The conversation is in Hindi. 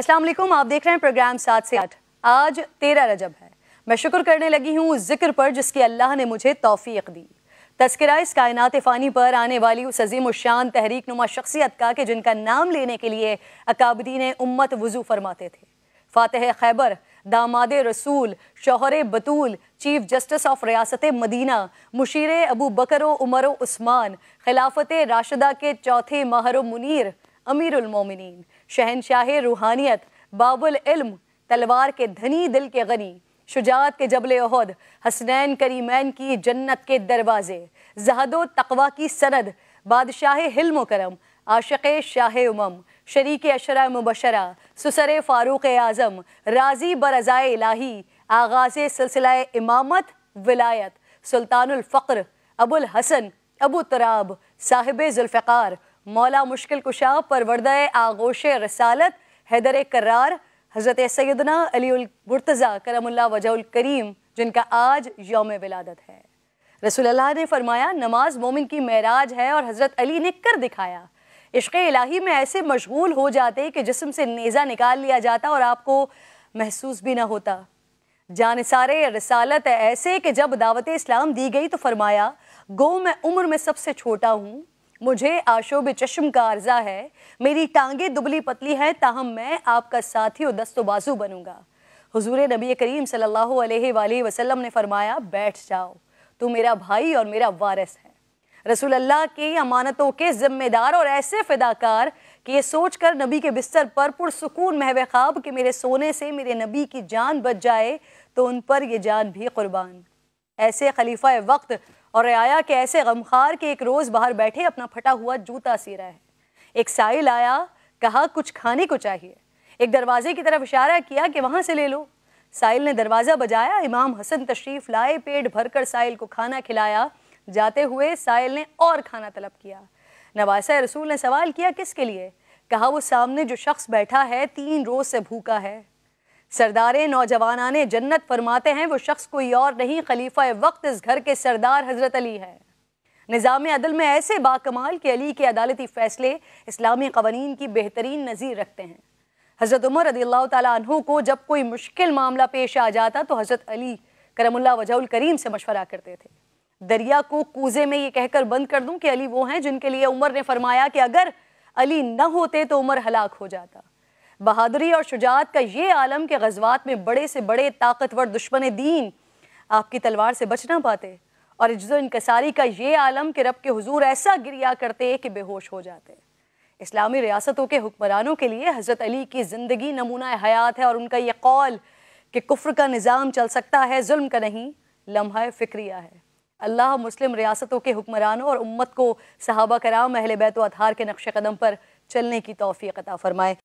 अस्सलाम वालेकुम आप देख रहे हैं प्रोग्राम सात से आठ आज तेरह रजब है मैं शुक्र करने लगी हूँ उस जिक्र पर जिसकी अल्लाह ने मुझे तोफ़ी दी तस्करा इस कायनात फ़ानी पर आने वाली उस अजीम शान तहरीक नुमा शख्सियत का कि जिनका नाम लेने के लिए अकाबदीन उम्मत वज़ू फरमाते थे फ़ातह खैबर दामाद रसूल शोहर बतूल चीफ जस्टिस ऑफ रियासत मदीना मुशीर अबू बकर उमर उस्मान खिलाफत राशदा के चौथे माहर मुनीर अमीरमिन शहनशाह रूहानियत बाबुल इल्म तलवार के धनी दिल के गनी शुजात के जबल अहद हसनैन करीमैन की जन्नत के दरवाजे जहदो तकवा की सनद बादशाह हिल्म करम आशक़ शाह उमम शरीक अशरा मुबशरा सुसरे फ़ारूक आज़म राजी बरजाए इलाही आगाज़ सिलसिला इमामत विलायत सुल्तानफ़्र अबुल हसन अबू तराब साहिब जुल्फ़ार मौला मुश्किल कुशा परवरद आगोश रसालत हैदर करार हज़रत सैदना अलीतज़ा करमल्ला वजाउल करीम जिनका आज योम विलादत है रसूलुल्लाह ने फरमाया नमाज मोमिन की महराज है और हज़रत अली ने कर दिखाया इश्क इलाही में ऐसे मशगूल हो जाते कि जिसम से नेज़ा निकाल लिया जाता और आपको महसूस भी ना होता जानसारे रसालत ऐसे कि जब दावत इस्लाम दी गई तो फरमाया गो मैं उम्र में सबसे छोटा हूँ मुझे आशोब चश्म का अर्जा है मेरी टांगे दुबली पतली है ताहम मैं आपका साथी और दस्तो बाजू बनूंगा हजूर नबी करीम सल्लल्लाहु अलैहि वसल्लम ने फरमाया बैठ जाओ तू मेरा भाई और मेरा वारिस है रसूल अल्लाह की अमानतों के जिम्मेदार और ऐसे फिदाकार कि ये सोचकर नबी के बिस्तर पर पुरसकून महव ख्वाब कि मेरे सोने से मेरे नबी की जान बच जाए तो उन पर यह जान भी कुर्बान ऐसे खलीफा वक्त और आया के ऐसे गमखार के एक रोज़ बाहर बैठे अपना फटा हुआ जूता सी रहा है एक साइल आया कहा कुछ खाने को चाहिए एक दरवाजे की तरफ इशारा किया कि वहां से ले लो साइल ने दरवाज़ा बजाया इमाम हसन तशरीफ़ लाए पेट भरकर साइल को खाना खिलाया जाते हुए साइल ने और खाना तलब किया नवासा रसूल ने सवाल किया किसके लिए कहा वो सामने जो शख्स बैठा है तीन रोज़ से भूखा है सरदार नौजवाना ने जन्नत फरमाते हैं वो शख्स कोई और नहीं खलीफा वक्त इस घर के सरदार हजरत अली है निज़ाम अदल में ऐसे बाकमाल के अली के अदालती फ़ैसले इस्लामी कवानीन की बेहतरीन नज़ीर रखते हैं हज़रत उमर रदील्ला तु को जब कोई मुश्किल मामला पेश आ जाता तो हज़रत अली करमुल्ला वजाउल करीम से मशवरा करते थे दरिया को कूजे में ये कहकर बंद कर दूं कि अली वो हैं जिनके लिए उमर ने फरमाया कि अगर अली न होते तो उमर हलाक हो जाता बहादुरी और शुजात का ये आलम के गजवात में बड़े से बड़े ताकतवर दुश्मन दीन आपकी तलवार से बच ना पाते और इज्जो इनकसारी का ये आलम के रब के हजूर ऐसा गिरिया करते कि बेहोश हो जाते इस्लामी रियासतों के हुक्मरानों के लिए हज़रत अली की ज़िंदगी नमूना हयात है और उनका यह कौल कि कुफ्र का निज़ाम चल सकता है जुल्म का नहीं लम्हा फ़िक्रिया है अल्लाह मुस्लिम रियासतों के हुक्मरानों और उम्मत को सहाबा कराम अहल बैत के नक्श कदम पर चलने की तोफ़ी अता फ़रमाए